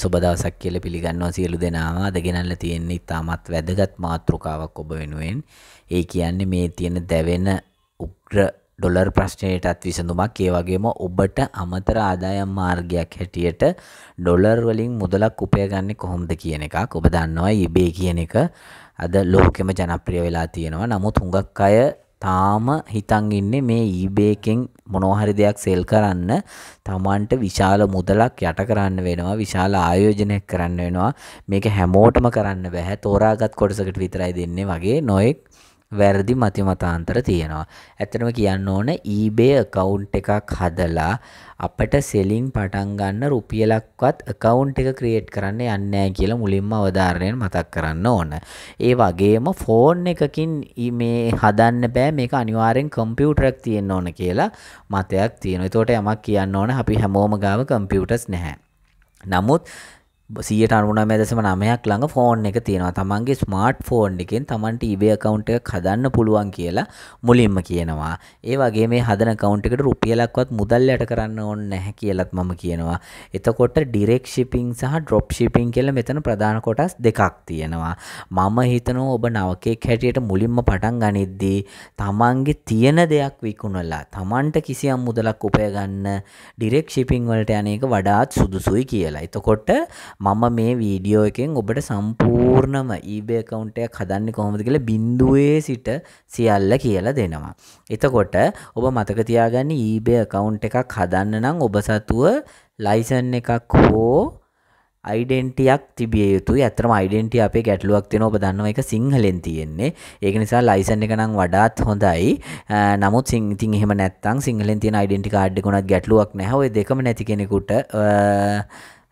සුබදවසක් කියල පිළිගන්නවා සියලු දෙනවා අද ගෙනල්ල තියෙන්නේ ඉතාමත් වැදගත් මාතෘකාවක් ඔබ වෙනුවෙන් ඒ කියන්නේ මේ තියෙන දැවෙන උග්‍ර ඩොලර් ප්‍රශ්නයටත් විසඳුමක් ඒ වගේම ඔබට අමතර ආදායම් මාර්ගයක් හැටියට ඩොලර් වලින් මුදලක් උපයගන්නේ කොහොමද කියන එකක් ඔබ දන්නවා eBay කියන එක අද ලෝකෙම ජනප්‍රිය වෙලා තියෙනවා නමුත් හුඟක් අය තාම හිතන් ඉන්නේ මේ eBay එකෙන් මොනවා හරි දෙයක් සෙල් කරන්න තමන්ට විශාල මුදලක් යට කරන්න වෙනවා විශාල ආයෝජනයක් කරන්න වෙනවා මේක හැමෝටම කරන්න බෑ තෝරාගත් කොටසකට විතරයි දෙන්නේ වගේ නොඑක් වැරදි මතිමතාන්තර තියෙනවා. ඇත්තටම කියන්න ඕන eBay account එකක් හදලා අපිට selling පටන් ගන්න රුපියලක්වත් account එක create කරන්න යන්නේ නැහැ කියලා මුලින්ම අවධාරණයෙන් මතක් කරන්න ඕන. ඒ වගේම phone එකකින් මේ හදන්න බෑ මේක අනිවාර්යෙන් computer එකක් තියෙන්න ඕන කියලා මතයක් තියෙනවා. ඒතකොට යමක් කියන්න ඕන අපි හැමෝම ගාව computers නැහැ. නමුත් සියට අනුනමය දසම නමයක් ළඟ ෆෝන් එක තියෙනවා තමන්ගේ ස්මාර්ට් ෆෝන් එකෙන් තමන්ට ඉබේ account එක හදන්න පුළුවන් කියලා මුලින්ම කියනවා. ඒ වගේ මේ හදන account එකට රුපියලක්වත් මුදල් යට කරන්න ඕනේ නැහැ කියලත් මම කියනවා. එතකොට direct shipping සහ drop shipping කියලා මෙතන ප්‍රධාන කොටස් දෙකක් තියෙනවා. මම හිතනවා ඔබ නවකෙක් හැටියට මුලින්ම පටන් ගනිද්දී තමන්ගේ තියෙන දෙයක් විකුණලා තමන්ට කිසියම් මුදලක් උපය ගන්න direct shipping වලට යන එක වඩාත් සුදුසුයි කියලා. එතකොට මම මේ වීඩියෝ එකෙන් ඔබට සම්පූර්ණම eBay account එකක් හදන්නේ කොහොමද කියලා බිඳුවේ සිට සියල්ල කියලා දෙනවා. එතකොට ඔබ මතක තියාගන්න eBay account එකක් හදන්න නම් ඔබ සතුව ලයිසන් එකක් හෝ යිඩෙන්ටියක් තිබිය යුතු ඇතරම යිඩෙන්ටිය අපේ ගැටලුවක් තියෙන ඔබ දන්නව එක සිංහලෙන් තියෙන්නේ ඒක නිසා ලයිසන් එක නම් වඩාත් හොඳයි නමුත් සිංතින් එහෙම නැත්තං සිංහලෙන් තියෙන යිඩෙන්ටි කාඩ් එකකුණත් ගැටලුවක් නැහැ ඔය දෙකම නැති කෙනෙකුට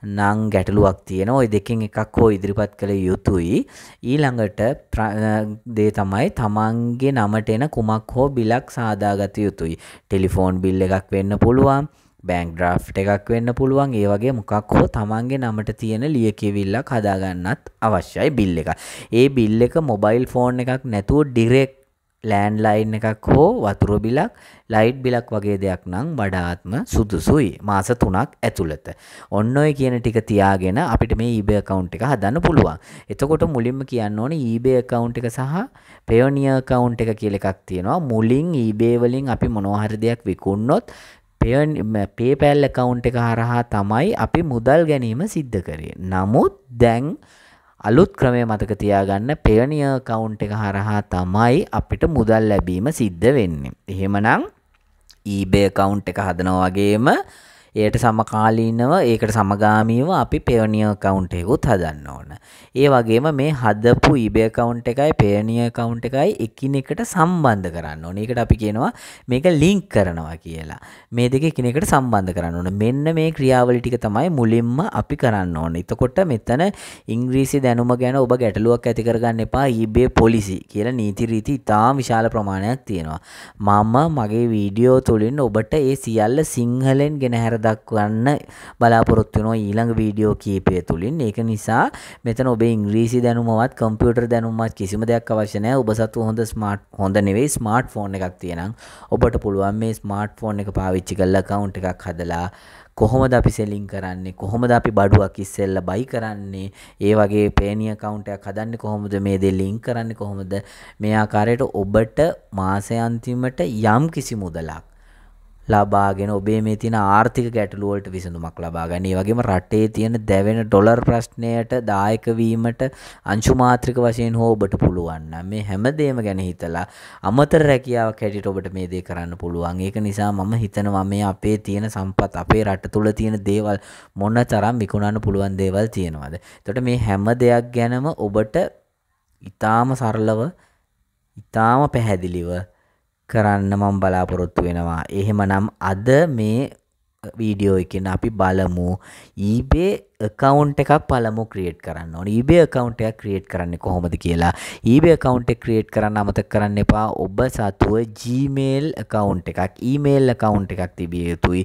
නම් ගැටලුවක් තියෙන ඔය දෙකෙන් එකක් හෝ ඉදිරිපත් කළ යුතුයි ඊළඟට දේ තමයි තමන්ගේ නමට එන කුමක් හෝ බිලක් සාදාගත යුතුයි ටෙලිෆෝන් බිල් එකක් වෙන්න පුළුවන් බෑන්ක් ්‍රාෆ් එකක් වෙන්න පුළුවන් ඒ වගේ මොකක් හෝ තමන්ගේ නමට තියෙන ලියකිවිල්ලක් හදාගන්නත් අවශ්‍යයි බිල් එක. ඒ බිල් එක මොබයිල් ෆෝන් එකක් නැතුව ඩිරෙක් ලෑන් ලයින් එකක් හෝ වතුර බිලක් ලයිට් බිලක් වගේ දෙයක් නම් වඩාත්ම සුදුසුයි මාස 3ක් ඇතුළත. ඔන්න ඔය කියන ටික තියාගෙන අපිට මේ eBay account එක හදන්න පුළුවන්. එතකොට මුලින්ම කියන්න ඕනේ eBay account එක සහ Payoneer account එක කියලා එකක් තියෙනවා. මුලින් eBay වලින් අපි මොනවා හරි දෙයක් විකුණනොත් PayPal account එක හරහා තමයි අපි මුදල් ගැනීම සිද්ධ කරේ. නමුත් දැන් අලුත් ක්‍රමය මතක තියාගන්න පෙවනිය කවුන්් එක හරහා තමයි අපිට මුදල් ලැබීම සිද්ධ වෙන්නේ. එහෙමනම් ඊබේ කවුන්් එක හදනවාගේම එයට සමකාලීනව ඒකට සමගාමීව අපි පෙවනිය කවුන්ටයකුත් හදන්න ඕන. ඒ වගේම මේ හදපු ඉබේ කවුන්් එකයි පේනිය කවුන්් එකයි එකිනෙකට සම්බන්ධ කරන්න ඕන ඒකට අපි කියනවා මේක ලිංක් කරනවා කියලා මේ දෙක එකිනෙකට සම්බන්ධ කරන්න ඕන මෙන්න මේ ක්‍රියාවලි ටික තමයි මුලින්ම අපි කරන්න ඕන. එතකොට මෙතන ඉංග්‍රීසි දැනුම ගැන ඔබ ගැටලුවක් ඇති කරගන්න එපා ඊබේ පොලිසි කියලා නීතිරීති ඉතාම විශාල ප්‍රමාණයක් තියෙනවා. මම මගේ වීඩියෝ තුළින් ඔබට ඒ සියල්ල සිංහලෙන් ගෙනහැර දක්වන්න බලාපොරොත්තු වෙනවා ඊළඟ වීඩියෝ කීපය තුලින්. ඒක නිසා මෙතන ඔබේ ඉංග්‍රීසි දැනුමවත් කම්පියුටර් දැනුමවත් කිසිම දෙයක් අවශ්‍ය නැහැ. ඔබ සතු හොඳ ස්මාර්ට් හොඳ නෙවෙයි ස්මාර්ට් ෆෝන් එකක් තියෙනම් ඔබට පුළුවන් මේ ස්මාර්ට් ෆෝන් එක පාවිච්චි කරලා account එකක් හදලා කොහොමද අපි සෙලින් කරන්නේ කොහොමද අපි බඩුවක් ඉස්සෙල්ලා බයි කරන්නේ ඒ වගේ පේනි account එකක් හදන්නේ කොහොමද මේ දේ link කරන්නේ කොහොමද මේ ආකාරයට ඔබට මාසය අන්තිමට යම් කිසි මුදලක් ලබාගෙන ඔබේ මේ තියෙන ආර්ථික ගැටලුවලට විසඳුමක් ලබා ගන්න. ඒ වගේම රටේ තියෙන දැවෙන ඩොලර් ප්‍රශ්නයට දායක වීමට අංශු මාත්‍රික වශයෙන් හෝ ඔබට පුළුවන් නම් මේ හැමදේම ගැන හිතලා අමතර රැකියාවක් හැටියට ඔබට මේ දේ කරන්න පුළුවන්. ඒක නිසා මම හිතනවා මේ අපේ තියෙන සම්පත් අපේ රට තුල තියෙන දේවල් මොන තරම් විකුණන්න පුළුවන් දේවල් තියෙනවද. එතකොට මේ හැම දෙයක් ගැනම ඔබට ඊටාම සරලව ඊටාම පැහැදිලිව කරන්න මම බලාපොරොත්තු වෙනවා. එහෙමනම් අද මේ වීඩියෝ එකෙන් අපි බලමු ඊබේ කවන්් එකක් පළමු ක්‍රියට් කරන්න ඕන ඊබේ කවන්් එකක් ක්‍රියට් කරන්න කොහොමද කියලා ඊබේ කවන්් එක ක්‍රියේට් කරන්න අමතක කරන්න එපා ඔබ සතුව ජීමේල් කවන්් එකක් ඊමේල් කවන්් එකක් තිබිය යුතුයි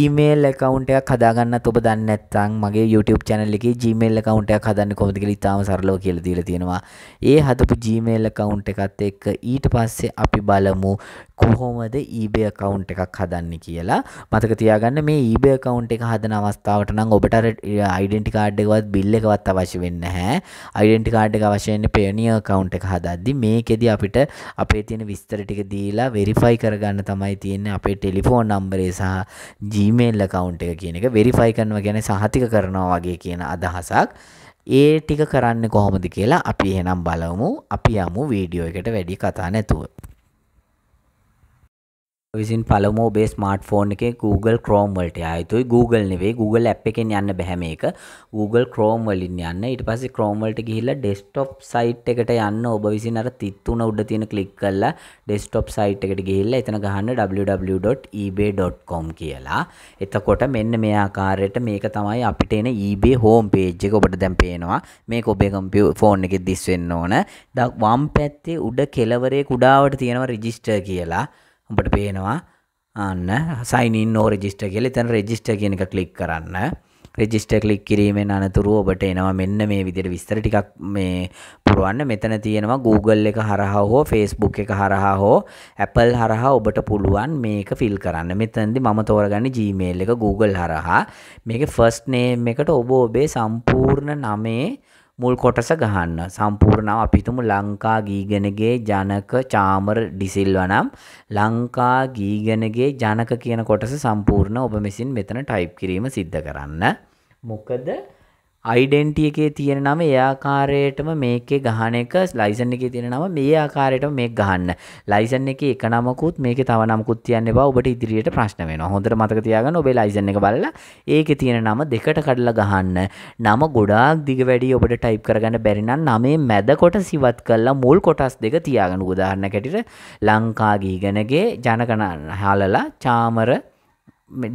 ඊමේල් කවන්් එකක් හදාගන්න ඔබ දන්නත්තං මගේ YouTube චැනල් එක ජීමේල් කවන්් එකක් හදන්න කොමද කියලා ඉතාම සරලව කියලා දීලා තියෙනවා ඒ හදපු ජීමේල් කවන්් එකත් එක්ක ඊට පස්සේ අපි බලමු කොහොමද ඊබේ කවන්් එකක් හදන්න කියලා මතක තියාගන්න මේ ඊබේ කවන්් එක හදන අවස්ථාවට නම් ඔබට අයිඩෙන්ටි කාඩ් එකවත් බිල් එකවත් අවශ්‍ය වෙන්නේ නැහැ. අයිඩෙන්ටි කාඩ් එක අවශ්‍ය වෙන්නේ පයෝනියර් account එක හදද්දි මේකෙදි අපිට අපේ තියෙන විස්තර ටික දීලා verify කරගන්න තමයි තියෙන්නේ අපේ ටෙලිෆෝන් නම්බරේ සහ Gmail account එක කියන එක verify කරනවා කියන්නේ සහතික කරනවා වගේ කියන අදහසක්. ඒ ටික කරන්න කොහොමද කියලා අපි එහෙනම් බලමු. අපි යමු වීඩියෝ එකට වැඩි කතා නැතුව. විසින් පළමෝ බේ ස්මාර්ට්ෆෝන් එකේ Google Chrome වලට ආයතුයි Google නෙවෙයි Google App එකෙන් යන්න බෑ මේක Google Chrome වලින් යන්න ඊට පස්සේ Chrome වලට ගිහිල්ලා desktop site එකට යන්න ඔබ විසින් අර තිත්තුන උඩ තියෙන ක්ලික් කරලා desktop site එකට ගිහිල්ලා එතන ගහන්න www.ebay.com කියලා එතකොට මෙන්න මේ ආකාරයට මේක තමයි අපිට එන eBay home page එක ඔබට දැන් පේනවා මේක ඔබේ computer phone එකේ දිස් වෙන්න ඕන වම් පැත්තේ උඩ කෙළවරේ කුඩාවට තියෙනවා register කියලා උඹට පේනවා අන්න සයිනින් නෝ රෙජිස්ටර් කියලා. එතන රෙජිස්ටර් කියන එක ක්ලික් කරන්න. රෙජිස්ටර් ක්ලික් කිරීමෙන් අනතුරුව ඔබට එනවා මෙන්න මේ විදිහට විස්තර ටිකක් මේ පුරවන්න. මෙතන තියෙනවා Google එක හරහා හෝ Facebook එක හරහා හෝ Apple හරහා ඔබට පුළුවන් මේක ෆිල් කරන්න. මෙතනදී මම තෝරගන්නේ Gmail එක Google හරහා. මේකේ first name එකට ඔබ ඔබේ සම්පූර්ණ නමේ මුල් කොටස ගහන්න සම්පූර්ණව අපි හිතමු ලංකා ගීගනගේ ජනක චාමර් ඩිසිල්වා නම් ලංකා ගීගනගේ ජනක කියන කොටස සම්පූර්ණ ඔබ මෙසින් මෙතන ටයිප් කිරීම සිද්ධ කරන්න මොකද අයිඩෙන්ටිය එකේ තියෙන නම ඒආකාරයටම මේකේ ගහන එක ලයිසන් එකේ තියෙන නම මේ ආකාරයටම මේ ගහන්න ලයිසන් එකේ එක නමකුත් මේක තව නමකුත් තියන්න එපා ඔබට ඉදිරියට ප්‍රශ්න වෙනවා හොඳට මතක තියාගන්න ඔබේ ලයිසන් එක බලලා ඒකේ තියෙන නම දෙකට කඩලා ගහන්න නම ගොඩාක් දිග වැඩි ඔබට ටයිප් කරගන්න බැරි නම් නමේ මැද කොටස ඉවත් කරලා මුල් කොටස් දෙක තියාගන්න උදාහරණයක් ඇටියට ලංකා ගීගනගේ ජනගණන හාලලා චාමර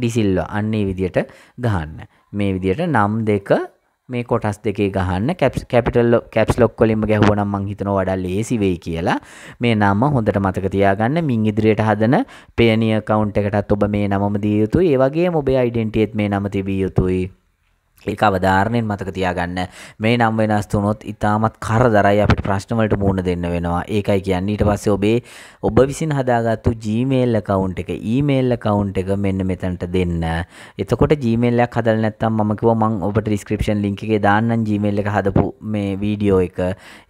ඩිසිල්ව අන්නේ විදියට ගහන්න මේ විදියට නම් දෙක මේ කොටස් දෙකේ ගහන්න කැපිටල් කැප්ස් ලොක් කොලින්ම ගැහුවනම් මං හිතනවා වඩා ලේසි වෙයි කියලා මේ නම හොඳට මතක තියාගන්න මින් ඉදිරියට හදන පේනිය account එකටත් ඔබ මේ නමම දිය යුතුයි ඒ වගේම ඔබේ identity මේ නම තිබිය යුතුයි ඒක අවධාරණයෙන් මතක තියාගන්න මේ නම් වෙනස් වුණොත් ඉතාමත් කරදරයි අපිට ප්‍රශ්න වලට මුහුණ දෙන්න වෙනවා. ඒකයි කියන්නේ ඊට පස්සේ ඔබේ ඔබ විසින් හදාගත්තු Gmail account එක email account එක මෙන්න මෙතනට දෙන්න. එතකොට Gmail එකක් හදලා නැත්නම් මම කිව්වා මම ඔබට description link එකේ දාන්නම් Gmail එක හදපු මේ වීඩියෝ එක.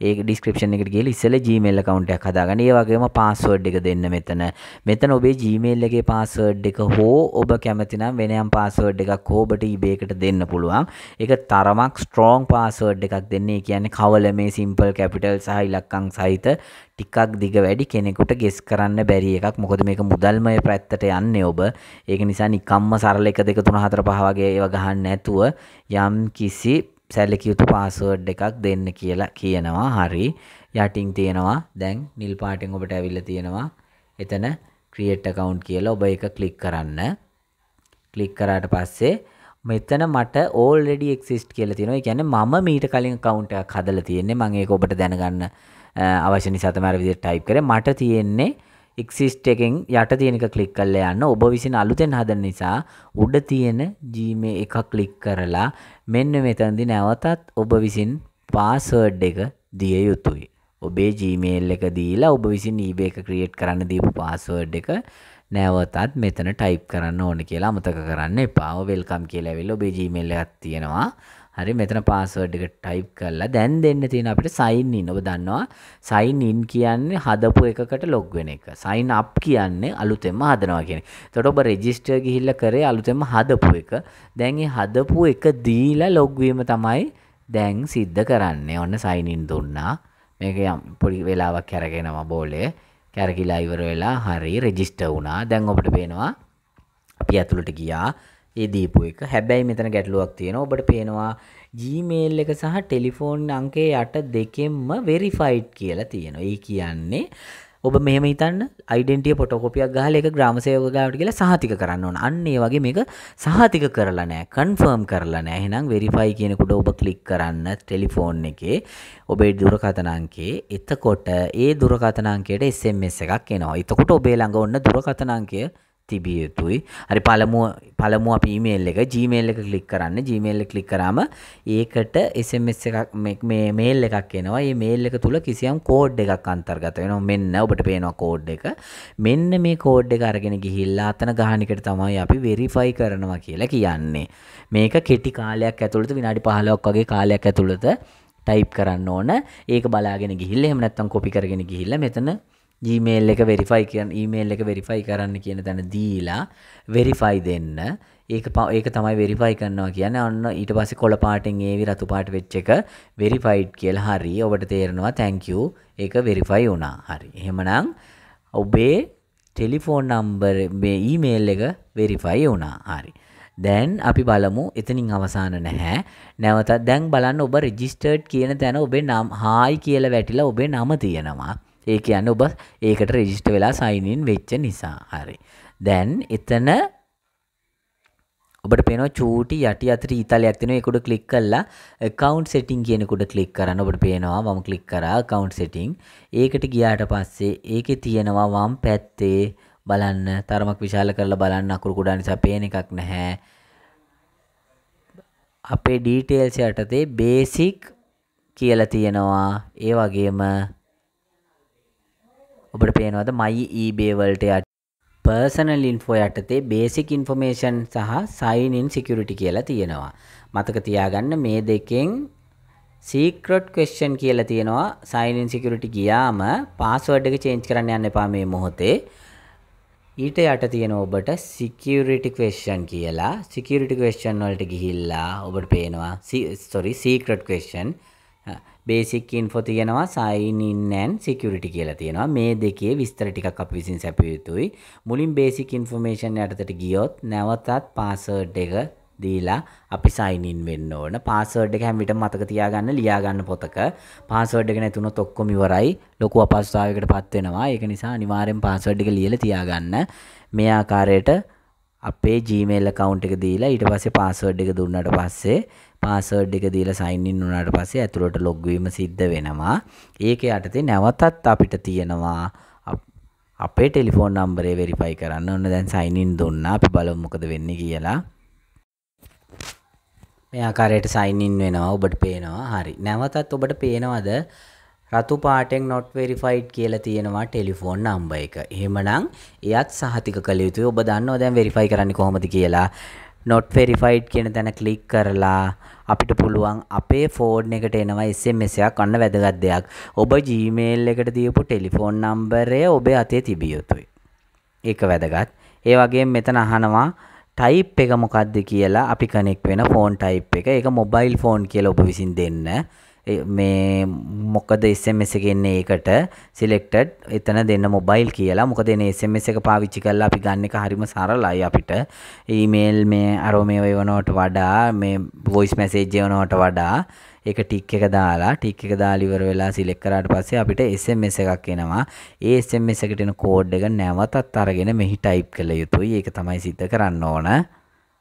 ඒක description එකට ගිහලා ඉස්සෙල්ලා Gmail account එකක් හදාගන්න. ඒ වගේම password එක දෙන්න මෙතන. මෙතන ඔබේ Gmail එකේ password එක හෝ ඔබ කැමති නම් වෙනයම් password එකක් හෝ ඔබට eBay එකට දෙන්න පුළුවන්. නම් එක තරමක් ස්ට්‍රෝන් පාසුවඩ් එකක් දෙන්නේ කියන්නේ කවල මේ සිම්පල් කැපිටල් සහ ඉලක්කං සහිත ටිකක් දිග වැඩි කෙනෙකුට ගෙස් කරන්න බැරි එකක් මොකද මේක මුදල්මය පැත්තට යන්නේ ඔබ ඒක නිසා නිකම්ම සරල එක දෙක තුන හතර පහ වගේ ඒව ගහන්න නැතුව යම් කිසි සැලකියුතු පාසුවඩ් එකක් දෙන්න කියලා කියනවා හරි යටින් තියෙනවා දැන් නිල් පාටෙන් ඔබට ඇවිල්ල තියෙනවා එතන ක්‍රියට් account කියලා ඔබ එක ක්ලික් කරන්න ක්ලික් කරාට පස්සේ මෙතන මට ඕල්ඩ එක්සිස්ට් කියල තින ගැන ම මීට කලින් කවුන්ටක් හදල තියෙන්නේ මගේ ඔබට දැනගන්න අවශ්‍ය නිසාතමර විදි ටයිප් කර මට තියෙන්නේ එක්සිස්ට එකෙන් යට තියෙනක කලික් කල්ල යන්න ඔබ විසින් අලුතෙන් හද නිසා උඩ තියෙන ජීමේ එක කලික් කරලා මෙන්න මෙතන්දි නැවතත් ඔබ විසින් පාසර්ඩ් එක දිය යුතුයි ඔබේ ජීමේල් එක දීලා ඔබ විසින් ඊබේ එක ක්‍රියට් කරන්න දීපු පාසර්ඩ් එක නැවතත් මෙතන ටයිප් කරන්න ඕන කියලා අමතක කරන්න එපා වෙල්කම් කියලාවෙල්ල ඔබේ ජීමල්ල එකක් තියෙනවා හරි මෙතන පාසුවඩ් එක ටයිප් කරලා දැන් දෙන්න තියෙන අපිට සයින් ඉන් ඔබ දන්නවා සයින් ඉන් කියන්නේ හදපු එකකට ලොග් වෙන එක සයින් අප් කියන්නේ අලුතෙන්ම හදනවා කියන්නේ. එතකොට ඔබ රෙජිස්ටර් ගිහිල්ලා කරේ අලුතෙන්ම හදපු එක. දැන් හදපු එක දීලා ලොග් තමයි දැන් සිද්ධ කරන්නේ. ඔන්න සයින් ඉන් දුන්නා. මේක යම් පොඩි වෙලාවක් කරගෙනවා බෝලේ. කැරකිලා ඉවර වෙලා හරි රෙජිස්ට වුණා දැන් ඔබට පේනවා අපි ඇතුළට ගියා ඒ දීපු එක හැබැයි මෙතන ගැටලුවක් තියෙනවා ඔබට පේනවා Gmail එක සහ ටෙලිෆෝන් අංකේ යට දෙකෙන්ම වෙරිෆයිඩ් කියලා තියෙනවා. ඒ කියන්නේ ඔබ මෙහම හිතන්න අයිඩෙන්ටිය පොටකොපියක් ගහල එක ග්‍රාමසයෝගාවට කියලා සහතික කරන්න ඕන අන්නේ වගේ මේක සහතික කරලා නෑ කන්ෆර්ම් කරලා නෑ එහෙනම් වෙරිෆයි කියනකුට ඔබ ක්ලික් කරන්න ටෙලිෆෝන් එකේ ඔබේ දුරකතනංකේ එතකොට ඒ දුරකතනංකයට SMS එකක් එනවා එතකොට ඔබේ ළඟ ඔන්න දුරකතනංකය තිබිය යුතුයි හරි පළමුුව පළමු අප ඊමේල් එක ජීමේල් එක කලික් කරන්න ජීමේල්ල කලික් කරම ඒකට එසමස් එකක් මේ මේල් එකක් එනවා ඒ මේල් එක තුළ කිසියම් කෝඩ් එකක් අන්තර්ගත වෙන මෙන්න ඔබට පේනවා කෝඩ් එක මෙන්න මේ කෝඩ් එක අරගෙන ගිහිල්ලා අතන ගහනිකට තමයි අපි වෙරිෆයි කරනවා කියලා කියන්නේ මේක කෙටි කාලයක් ඇතුළට විනාඩි පහලොක් වගේ කාලයක් ඇතුළත ටයිප් කරන්න ඕන ඒක බලාගෙන ගිහිල්ල එමනත්තම් කොපි කරගෙන ගිහිල්ල මෙතන ජීමේල් එක වෙරිෆයි කියන් ඊමේල් එක වෙරිෆයි කරන්න කියන තැන දීලා වෙරිෆයි දෙන්න ඒක ප ඒක තමයි වෙරිෆයි කරන්නවා කියන ඔන්න ඊට පස්ස කොළ පාටෙන් ඒවි රතු පාට වෙච්ච එක වෙරිෆයිඩ් කියල හරි ඔබට තේරෙනවා තැංකූ ඒක වෙරිෆයි වුණා හරි එහෙමනං ඔබේ ටෙලිෆෝන් නම්බර් ඊමේල් එක වෙරිෆයි වුණා හරි දැන් අපි බලමු එතනින් අවසාන නැහැ නැවතත් දැන් බලන්න ඔබ රෙජිස්ටර්ඩ් කියන තැන ඔබේ නම් හායි කියල වැටිලා ඔබේ නම තියෙනවා ඒ කියන්නේ ඔබ ඒකට රෙජිස්ටර් වෙලා සයින් ඉන් වෙච්ච නිසා. හරි. දැන් එතන ඔබට පේනවා චූටි යටි අතර ඉතාලයක් තියෙනවා ඒක උඩ ක්ලික් කළා account setting කියන කොට ක්ලික් කරන්න ඔබට පේනවා මම ක්ලික් කරා account setting ඒකට ගියාට පස්සේ ඒකේ තියෙනවා වම් පැත්තේ බලන්න තරමක් විශාල කරලා බලන්න අකුරු කුඩා නිසා පේන එකක් නැහැ අපේ details යටතේ basic කියලා තියෙනවා ඒ වගේම ඔබට පේනවද මයි eBay වලට යට පර්සනල් ඉන්ෆෝ යටතේ බේසික් ඉන්ෆෝමේෂන් සහ සයින් ඉන් සිකියුරිටි කියලා තියෙනවා. මතක තියාගන්න මේ දෙකෙන් සීක්‍රට් ක්වෙස්චන් කියලා තියෙනවා සයින් ඉන් සිකියුරිටි ගියාම පාස්වර්ඩ් එක චේන්ජ් කරන්න යන්න එපා මේ මොහොතේ. ඊට යට තියෙන ඔබට සිකියුරිටි ක්වෙස්චන් කියලා සිකියුරිටි ක්වෙස්චන් වලට ගිහිල්ලා ඔබට පේනවා sorry secret question basic info තියෙනවා සයින් ඉන් ඇන් සිකියුරිටි කියලා තියෙනවා මේ දෙකේ විස්තර ටිකක් අපි විසින් සැපිය යුතුයි මුලින් බේසික් ඉන්ෆෝමේෂන් යටතට ගියොත් නැවතත් පාස්වර්ඩ් එක දීලා අපි සයිනින් වෙන්න ඕන පාසවර්ඩ් එක හැම විටම මතක තියාගන්න ලියාගන්න පොතක පාසවර්ඩ් එක නැතුනොත් ඔක්කොම ඉවරයි ලොකු අපහසුතාවයකට පත් වෙනවා ඒක නිසා අනිවාර්යෙන් පාසවර්ඩ් එක ලියලා තියාගන්න මේ ආකාරයට අපේ Gmail account එක දීලා ඊට පස්සේ password එක දුන්නාට පස්සේ password එක දීලා sign in වුණාට පස්සේ ඇතුළට log වීම සිද්ධ වෙනවා. ඒක යටතේ නැවතත් අපිට තියෙනවා අපේ ටෙලිෆෝන් නම්බරේ වෙරිෆයි කරන්න. ඔන්න දැන් sign in දුන්නා. අපි බලමු මොකද වෙන්නේ කියලා. මේ ආකාරයට sign in වෙනවා. ඔබට පේනවා. හරි. නැවතත් ඔබට පේනවද රතු පාටෙන් නොට් වෙරිෆයිඩ් කියලා තියෙනවා ටෙලිෆෝන් නම්බ එක. එහෙමනම් එයත් සහතික කළ යුතුයි. ඔබ දන්නව දැන් වෙරිෆයි කරන්නේ කොහොමද කියලා. not verified කියන තැන ක්ලික් කරලා අපිට පුළුවන් අපේ ෆෝන් එකට එනවා SMS එකක් අන්න වැදගත් දෙයක්. ඔබ Gmail එකට දීපු ටෙලිෆෝන් නම්බරය ඔබේ අතේ තිබිය යුතුයි. ඒක වැදගත්. ඒ වගේම මෙතන අහනවා type එක මොකක්ද කියලා අපි connect වෙන phone type එක. ඒක mobile phone කියලා ඔබ විසින් දෙන්න. මේ මොකද SMS එකෙන්නේ ඒකට selected එතන දෙන්න mobile කියලා. මොකද එනේ SMS එක පාවිච්චි කරලා අපි ගන්න එක හරිම සරලයි අපිට. email මේ අර මේ වේවනවට වඩා මේ voice message එවනවට වඩා ඒක ටික් එක දාලා ටික් එක දාලා ඉවර වෙලා සිලෙක්ට් කරාට පස්සේ අපිට SMS එකක් එනවා. ඒ SMS එකට එන කෝඩ් එක නැවතත් අරගෙන මෙහි ටයිප් කළ යුතුයි. ඒක තමයි සිද්ධ කරන්න ඕන.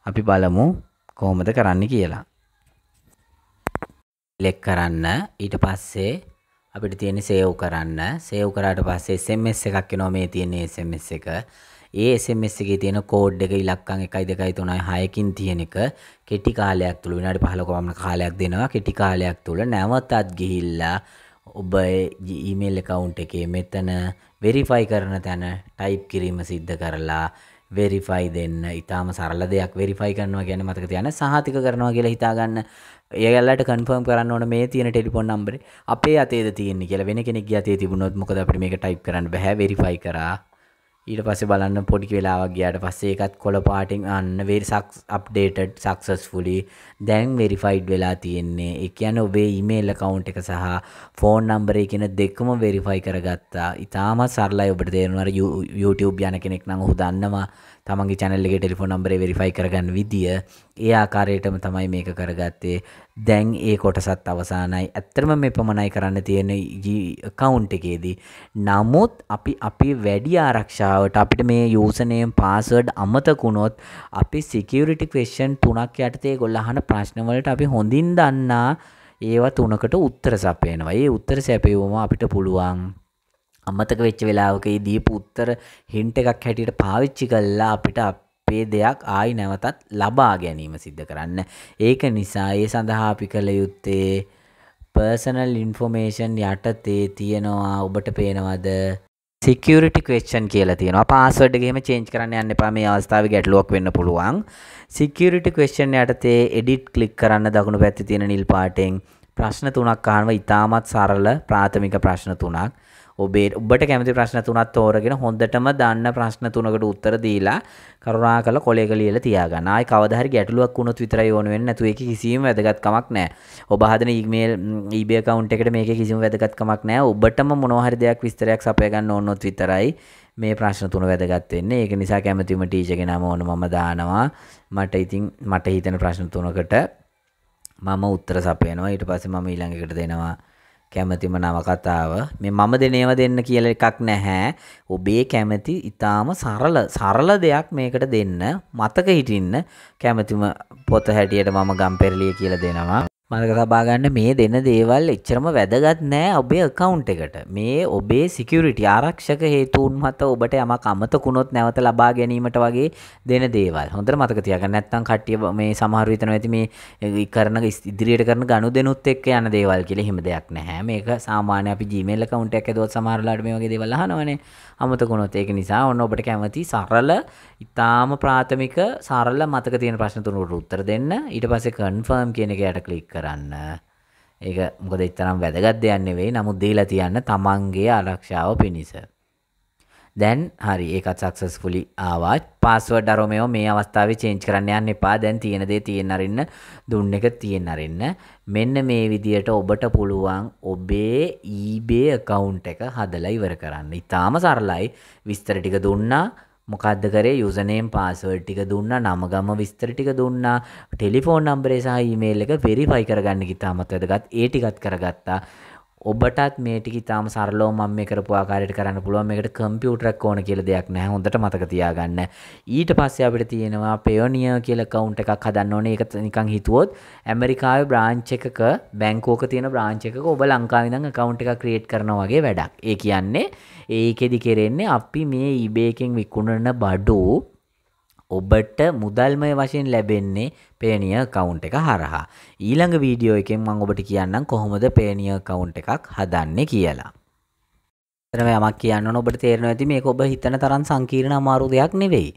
අපි බලමු කොහොමද කරන්න කියලා. ලෙක් කරන්න ඊට පස්සේ අපිට තියෙන සේව් කරන්න සේව් කරාට පස්සේ SMS එකක් එනවා මේ තියෙන SMS එක. ඒ SMS එකේ තියෙන කෝඩ් එක ඉලක්කම් 1 2 3 6කින් තියෙන එක කෙටි කාලයක් තුල විනාඩි 15ක වමන කාලයක් දෙනවා කෙටි කාලයක් තුල නැවතත් ගිහිල්ලා ඔබ ඊමේල් account එකේ මෙතන verify කරන තැන type කිරීම සිද්ධ කරලා වෙරිෆයි දෙන්න ඉතාම සරල දෙයක් වෙරිෆයි කරනවා ගැන මතක තියන සහතික කරනවා කියලා හිතාගන්න ඒගල්ලට කන්ෆර්ම් කරන්න ඕන මේ තියෙන ටෙලිපොන් නම්බරේ අපේ අතේ තියෙන්නේ කියලා වෙන කෙනෙක් අතේ තිබුණොත් මොකද අපිට මේක ටයිප් කරන්න බෑ වෙරිෆයි කරා ඊට පස බලන්න පොඩි වෙලාවක් ගයාට පස්සේ එකත් කොළ පාටිං අන්න වේරිසක් අප්ඩේටඩ් සක්සස්ෆුලි දැන් වෙරිෆයිඩ් වෙලා තියෙන්නේ එක යන ඔබේ ඉමේල් කවුන්් එක සහ ෆෝන් නම්බරේ කියෙන දෙක්කම වෙරිෆයි කරගත්තා ඉතාමත් සරලා ඔබට දේරුවර YouTube යන කෙනෙක් නඟ හු දන්නවා තමන්ගේ චැනල්ලගේ ටෙලිෆෝන් නම්බරේ වෙරිෆයි කරගන්න විදිිය ඒ ආකාරයටම තමයි මේක කරගත්තේ දැන් ඒ කොටසත් අවසානයි ඇත්තරම මේ පමණයි කරන්න තියෙන කවුන්් එකේදී නමුත් අපි අපි වැඩි ආරක්ෂාවට අපිට මේ යෝසනයෙන් පාසඩ් අමතකුණොත් අපි සිකියවිටි ක්වේෂන් තුනක් යටතේ ගොල්ලහන ප්‍රශ්නවලට අපි හොඳින් දන්නා ඒවා තුනකට උත්තර සපයනවා ඒ උත්තර සැපයවම අපිට පුළුවන් අමතක වෙච්ච වෙලාවකයි දීපු උත්තර හින්ට එකක් හැටියට පාවිච්චි කල්ලා අපිට අපේ දෙයක් ආයි නැවතත් ලබා ගැනීම සිද්ධ කරන්න ඒක නිසා ඒ සඳහා අපි කළ යුත්තේ පර්සනල් ඉන්ෆෝමේෂන් යටතේ තියෙනවා ඔබට පේනවද සිකියරිටි කවේෂන් කියලා තියෙනවා පාස්වර්ඩ්ගේම චේන්ජ් කරන්න යන්න එපා මේ අවස්ථාව ගැටලුවක් වෙන්න පුළුවන් සිකියරිටි කවේෂන් යටතේ එඩිට් ක්ලික් කරන්න දකුණු පැත්තේ තියෙන නිල් පාටෙන් ප්‍රශ්න තුනක් අහනවා ඉතාමත් සරල ප්‍රාථමික ප්‍රශ්න තුනක් ඔබේ ඔබට කැමති ප්‍රශ්න තුනත් තෝරගෙන හොඳටම දන්න ප්‍රශ්න තුනකට උත්තර දීලා කරුණා කළ කොලේක ලියලා තියාගන්න. ආයි කවදා හරි ගැටලුවක් වුණොත් විතරයි ඕන වෙන්නේ නැතු ඒකේ කිසිම වැදගත්කමක් නැහැ. ඔබ හදන ඊමේල් eBay account එකට මේකේ කිසිම වැදගත්කමක් නැහැ. ඔබටම මොනවා හරි දෙයක් විස්තරයක් සපය ගන්න ඕනොත් විතරයි මේ ප්‍රශ්න තුන වැදගත් වෙන්නේ. ඒක නිසා කැමැතිම ටීචර්ගේ නම ඕන මම දානවා. මට ඉතින් මට හිතෙන ප්‍රශ්න තුනකට මම උත්තර සපයනවා. ඊට පස්සේ මම ඊළඟ එකට දෙනවා. කැමැතිම නවකතාව මේ මම දෙනේව දෙන්න කියලා එකක් නැහැ. ඔබේ කැමැති ඊටාම සරල සරල දෙයක් මේකට දෙන්න මතක හිටින්න කැමැතිම පොත හැටියට මම ගම්පෙරළිය කියලා දෙනවා. මතක තබාගන්න මේ දෙන දේවල් එච්චරම වැදගත් නෑ ඔබේ කකවුන්් එකට මේ ඔබේ සිකියරිට ආරක්ෂක හේතුවන් මත ඔබට යම අමතකුණොත් නැවත ලබා ගැනීමට වගේ දෙන දේවල් හොඳර මතක තියක නැත්තන් කට්ටිය මේ සමහරවිතන ඇති මේ කරන ඉදිරියට කරන ගණු දෙනුත් එක් යන දේවල් කියල හිම දෙයක් නැහැ මේක සාමානය අපි ජීමල් කවුන්ට එක දොත් සමහරලාට මේ වගේ දෙවල් හනවන අමතකුණොත් ඒක නිසා ඔන්න ඔබට කැමති සරල ඉතාම ප්‍රාථමික සරල මතක තියෙන ප්‍රශ්නතුනට උත්තර දෙන්න ඊට පස කන්ෆර්ම් කියන එක යට කලික්ක කරන්න ඒක මොකද එතරම් වැදගත් දෙයක් නෙවෙයි නමුත් දීලා තියන්න තමන්ගේ ආරක්ෂාව පිණිස දැන් හරි ඒකත් සක්සස්ෆුලි ආවත් පාස්වර්ඩ් අර මේව මේ අවස්ථාවේ චේන්ජ් කරන්න යන්න එපා දැන් තියෙන දේ තියෙන අරින්න දුන්න එක තියෙන අරින්න මෙන්න මේ විදියට ඔබට පුළුවන් ඔබේ eBay account එක හදලා ඉවර කරන්න. ඊටාම සරලයි. විස්තර ටික දුන්නා මොකක්ද කරේ යුසනේම් පාස්වර්ඩ් ටික දුන්නා නම ගම විස්තර ටික දුන්නා ටෙලිෆෝන් නම්බරේ සහ ඊමේල් එක වෙරිෆයි කරගන්න කිව්වා මත වැඩගත් ඒ ටිකත් කරගත්තා ඔබටත් මේ ටික ඉතාම සරලව මම මේ කරපු ආකාරයට කරන්න පුළුවන්. මේකට කම්පියුටරයක් ඕන කියලා දෙයක් නැහැ. හොඳට මතක තියාගන්න. ඊට පස්සේ අපිට තියෙනවා Payoneer කියලා account එකක් හදන්න ඕනේ. ඒක නිකන් හිතුවොත් ඇමරිකාවේ branch එකක බැංකුවක තියෙන branch එකක ඔබ ලංකාවේ ඉඳන් account එකක් create කරනවා වගේ වැඩක්. ඒ කියන්නේ ඒකෙදි කරෙන්නේ අපි මේ eBay එකෙන් විකුණන බඩු ඔබට මුදල්මය වශයෙන් ලැබෙන්නේ පේනිය කවුන්් එක හරහා ඊළඟ වීඩියෝ එකෙන් මං ඔබට කියන්නම් කොහොමද පේනිය කවුන්් එකක් හදන්නේ කියලා එතන යමක් කියන්න ඔබට තේරෙනවා ඇති මේක ඔබ හිතන තරම් සංකීර්ණ අමාරු දෙයක් නෙවෙයි.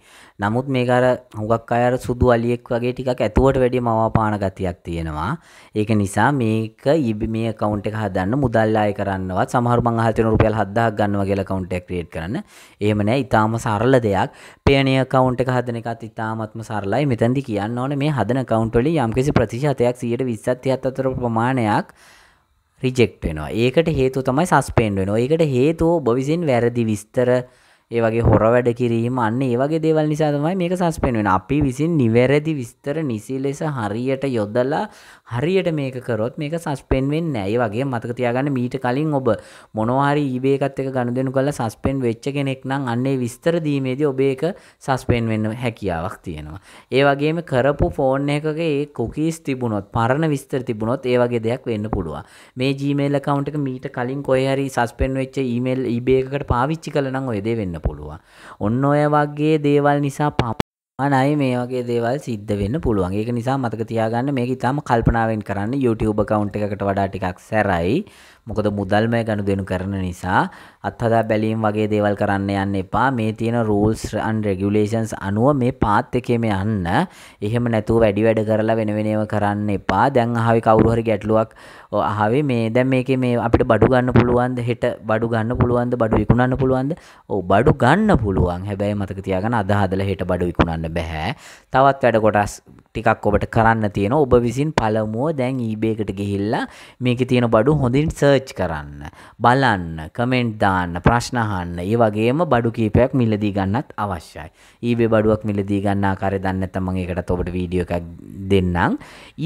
නමුත් මේක අර හුඟක් අය අර සුදු අලියෙක් වගේ ටිකක් ඇතුවට වැඩිය මවාපාන ගතියක් තියෙනවා. ඒක නිසා මේක මේ account එක හදන්න මුදල් ආය කරන්නවත් සමහර මං අහලා තියෙන රුපියල් 7000ක් ගන්නවා කියලා account එකක් create කරන්න. එහෙම නෑ. ඊටාම සරල දෙයක්. පේණේ account එක හදන එකත් ඊටාමත්ම සරලයි. මෙතෙන්දි කියන්න ඕනේ මේ හදන account වලින් යම්කිසි ප්‍රතිශතයක් 120ක් 30ක් අතර ප්‍රමාණයක් රිජෙක්ට් වෙනවා ඒකට හේතු තමයි සස්පෙන්ඩ් වෙනවා ඒකට හේතුව ඔබ විසින් වැරදි විස්තර ඒ වගේ හොර වැඩ කිරීම අන්න ඒ වගේ දේවල් නිසා තමයි මේක සස්පෙන්ඩ් වෙන අපි විසින් නිවැරදි විස්තර නිසි ලෙස හරියට යොදලා හරියට මේක කරොත් මේක සස්පෙන් වෙන්න ඇයි වගේ මතක තියාගන්න මීට කලින් ඔබ මොනවාහරි ඊබේකත් එක ගණුදෙනු කල සස්පෙන් වෙච්ච කෙනෙක් නම් අන්නේ විස්තර දීමේදී ඔබ ඒක සස්පෙන් වෙන්න හැකියාවක් තියෙනවා. ඒ වගේම කරපු ෆෝන් එකකගේ කුකීස් තිබුණොත් පරණ විස්තර තිබුණොත් ඒ වගේ දෙයක් වෙන්න පුළුවන්. මේ Gmail account එක මීට කලින් කොහේ හරි සස්පෙන් වෙච්ච ඊමේල් ඊබේ එකකට පාවිච්චි කළා නම් ඔය දේ වෙන්න පුළුවන්. ඔන්න ඔය වගේ දේවල් නිසා අනයි මේ වගේ දේවල් සිද්ධ වෙන්න පුළුවන් ඒක නිසා මතක තියාගන්න මේක ඉතාම කල්පනාවෙන් කරන්න YouTube account එකකට වඩා ටිකක් සැරයි මොකද මුදල්මය ගණු දෙනු කරන නිසා අත්හදා බැලීම් වගේ දේවල් කරන්න යන්න එපා මේ තියෙන රූල්ස් අන් රෙගුලේෂන්ස් අනුව මේ පාත් එකේම යන්න එහෙම නැතුව වැඩි වැඩ කරලා වෙනවෙනව කරන්න එපා දැන් අහවි කවුරුහරි ගැටලුවක් අහවි මේ දැන් මේකේ මේ අපිට බඩු ගන්න පුළුවන්ද හෙට බඩු ගන්න පුළුවන්ද බඩු විකුණන්න පුළුවන්ද ඔව් බඩු ගන්න පුළුවන් හැබැයි මතක තියාගන්න අද හදලා හෙට බඩු විකුණන්න බෑ තවත් වැඩ කොටස් ටිකක් ඔබට කරන්න තියෙන ඔබ විසින් පළමුුව දැන් ඊබේකට ගිහිල්ලා මේක තියෙන බඩු හොඳින් සර් සර්ච් කරන්න බලන්න කමෙන්ට් දාන්න ප්‍රශ්න අහන්න ඒ වගේම බඩු කීපයක් මිලදී ගන්නත් අවශ්‍යයි ඊවේ බඩුවක් මිලදී ගන්න ආකාරය දන්නේ නැත්නම් මම ඒකටත් ඔබට වීඩියෝ එකක් දෙන්නම්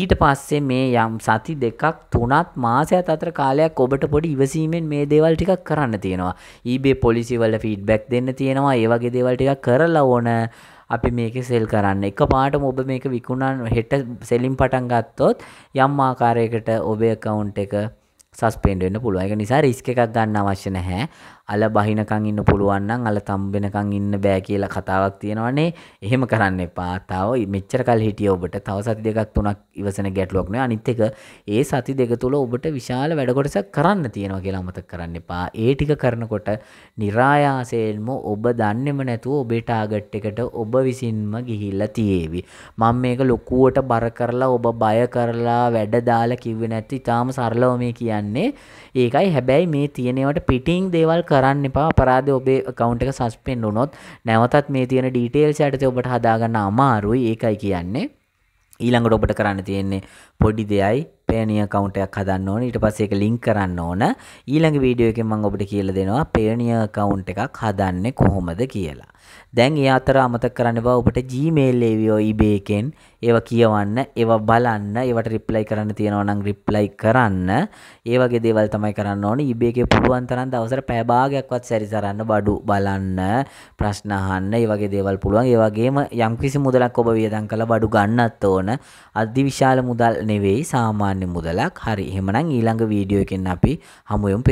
ඊට පස්සේ මේ යම් සති දෙකක් තුනක් මාසයක් අතර කාලයක් ඔබට පොඩි ඉවසීමෙන් මේ දේවල් ටිකක් කරන්න තියෙනවා ඊබේ පොලිසි වල ෆීඩ්බැක් දෙන්න තියෙනවා ඒ වගේ දේවල් ටිකක් කරලා ඕන අපි මේක සෙල් කරන්න එක පාටම ඔබ මේක විකුණන් හෙට සෙලින් පටන් ගත්තොත් යම් ආකාරයකට ඔබේ කවුන්් එක සස්පෙන්ඩෙන්න්න පුළුව එක නිසා රිස්ක එකක් ගන්න අවශ්‍ය නැහැ අල බහිනකං ඉන්න පුළුවන්නම් අල තම්බෙනකං ඉන්න බෑ කියලා කතාවක් තියෙනවනේ එහෙම කරන්න පාතාව මෙච්චර කල් හිටිය ඔබට තව සති දෙකක් තුනක් ඉවසන ගැටලුවක් නෑ අනිත් එක ඒ සති දෙක තුළ ඔබට විශාල වැඩකොටසක් කරන්න තියෙනවා කියලා අමතක කරන්න එපා ඒ ටික කරනකොට નિરાයාසයෙන්ම ඔබ දන්නේම නැතුව ඔබේ ටාගට් එකට ඔබ විසින්ම ගිහිල්ලා තියේවි මම මේක ලොකුවට බර කරලා ඔබ බය කරලා වැඩ දාලා කිව්වේ නැති ඉතාලම සරලව මේ කියන්නේ ඒකයි හැබැයි මේ තියෙනවට පිටිං දේවල් කරන්න එපා පරාද ඔබේ කවුන්ට එක සස්පෙන්ඩ් වුනොත් නැවතත් මේ තියෙන ඩීටේල්ස් ඇයට ඔබට හදාගන්න අමාරුයි ඒකයි කියන්නේ ඊළඟට ඔබට කරන්න තියෙන්නේ පොඩි දෙයයි පේනිය කවුන්ටයක් හදන්න ඕන ඊට පස්සේ ඒක ලින්ක් කරන්න ඕන ඊළඟ වීඩියෝ එකෙන් මම ඔබට කියලා දෙනවා පේනිය කවුන්ට් එකක් හදන්නේ කොහොමද කියලා දැන් ඒ අතර අමතක කරන්න එපා ඔබට Gmail ඒවියෝ eBay එකෙන් ඒවා කියවන්න, ඒවා බලන්න, ඒවට reply කරන්න තියෙනවා නම් reply කරන්න. ඒ වගේ දේවල් තමයි කරන්න ඕනේ. eBay එකේ පුළුවන් තරම් දවසට පැය භාගයක්වත් සැරිසරන්න, බඩු බලන්න, ප්‍රශ්න අහන්න, ඒ වගේ දේවල් පුළුවන්. ඒ වගේම යම්කිසි මුදලක් ඔබ වියදම් කරලා බඩු ගන්නත් ඕන. අති විශාල මුදල් නෙවෙයි, සාමාන්‍ය මුදලක්. හරි. එහෙමනම් ඊළඟ වීඩියෝ එකෙන් අපි හමුවෙමු.